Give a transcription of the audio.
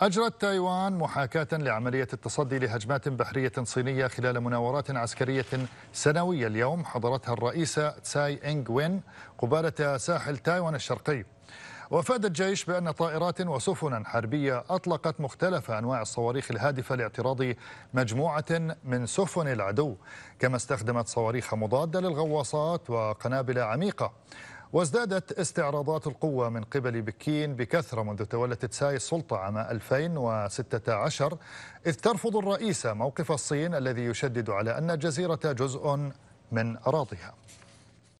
أجرت تايوان محاكاة لعملية التصدي لهجمات بحرية صينية خلال مناورات عسكرية سنوية اليوم حضرتها الرئيسة تساي إنغ وين قبالة ساحل تايوان الشرقي وافاد الجيش بان طائرات وسفنا حربيه اطلقت مختلف انواع الصواريخ الهادفه لاعتراض مجموعه من سفن العدو كما استخدمت صواريخ مضاده للغواصات وقنابل عميقه وازدادت استعراضات القوة من قبل بكين بكثرة منذ تولت تساي السلطة عام 2016 إذ ترفض الرئيسة موقف الصين الذي يشدد على أن الجزيرة جزء من أراضيها